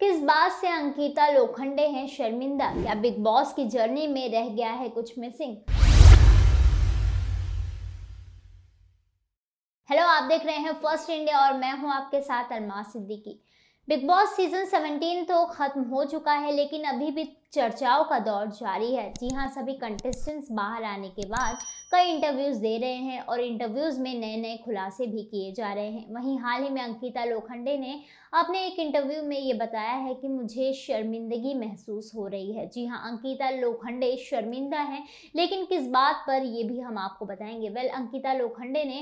किस बात से अंकिता लोखंडे हैं शर्मिंदा क्या बिग बॉस की जर्नी में रह गया है कुछ मिसिंग हेलो आप देख रहे हैं फर्स्ट इंडिया और मैं हूं आपके साथ Alma Siddiqui big boss season 17 तो खत्म हो चुका है लेकिन अभी भी चर्चाओं का दौर जारी है जी हाँ सभी कंटेस्टेंट्स बाहर आने के बाद कई इंटरव्यूज़ दे रहे हैं और इंटरव्यूज़ में नए नए खुलासे भी किए जा रहे हैं वहीं हाल ही में अंकिता लोखंडे ने अपने एक इंटरव्यू में ये बताया है कि मुझे शर्मिंदगी महसूस हो रही है जी हाँ अंकिता लोखंडे शर्मिंदा हैं लेकिन किस बात पर ये भी हम आपको बताएंगे वेल अंकिता लोखंडे ने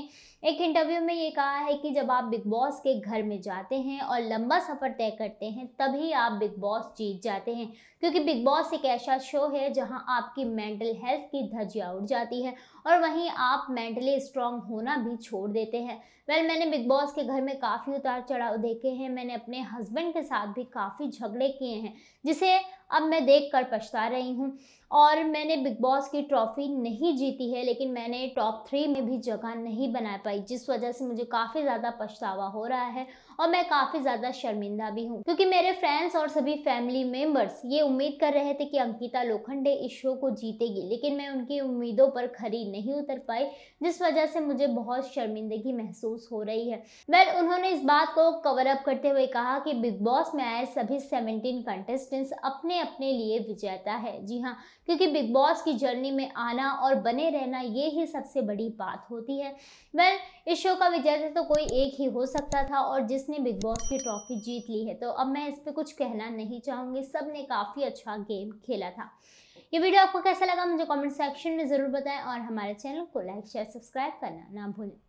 एक इंटरव्यू में ये कहा है कि जब आप बिग बॉस के घर में जाते हैं और लंबा सफ़र तय करते हैं तभी आप बिग बॉस जीत जाते हैं क्योंकि बिग बिग बॉस एक ऐसा शो है जहां आपकी मेंटल हेल्थ की धज्जिया उड़ जाती है और वहीं आप मेंटली स्ट्रांग होना भी छोड़ देते हैं वेल मैंने बिग बॉस के घर में काफ़ी उतार चढ़ाव देखे हैं मैंने अपने हस्बैंड के साथ भी काफ़ी झगड़े किए हैं जिसे अब मैं देख कर पछता रही हूँ और मैंने बिग बॉस की ट्रॉफ़ी नहीं जीती है लेकिन मैंने टॉप थ्री में भी जगह नहीं बना पाई जिस वजह से मुझे काफ़ी ज़्यादा पछतावा हो रहा है और मैं काफ़ी ज़्यादा शर्मिंदा भी हूँ क्योंकि मेरे फ्रेंड्स और सभी फैमिली मेम्बर्स ये उम्मीद कर रहे थे कि अंकिता लोखंडे इस शो को जीतेगी लेकिन मैं उनकी उम्मीदों पर खरी नहीं उतर पाई जिस वजह से मुझे बहुत शर्मिंदगी महसूस हो रही है वेल उन्होंने इस बात को कवर अप करते हुए कहा कि बिग बॉस में आए सभी सेवनटीन कंटेस्टेंट्स अपने अपने लिए विजेता है जी हाँ क्योंकि बिग बॉस की जर्नी में आना और बने रहना ये ही सबसे बड़ी बात होती है वेल well, इस शो का विजेता तो कोई एक ही हो सकता था और जिसने बिग बॉस की ट्रॉफी जीत ली है तो अब मैं इस पर कुछ कहना नहीं चाहूँगी सब ने काफ़ी अच्छा गेम खेला था ये वीडियो आपको कैसा लगा मुझे कमेंट सेक्शन में ज़रूर बताएं और हमारे चैनल को लाइक शेयर सब्सक्राइब करना ना भूलें